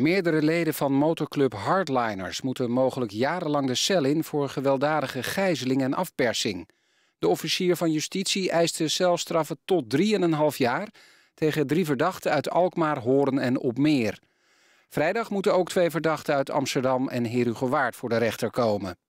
Meerdere leden van motorclub Hardliners moeten mogelijk jarenlang de cel in voor gewelddadige gijzeling en afpersing. De officier van justitie eiste celstraffen tot 3,5 jaar tegen drie verdachten uit Alkmaar, Hoorn en Opmeer. Vrijdag moeten ook twee verdachten uit Amsterdam en Herugewaard voor de rechter komen.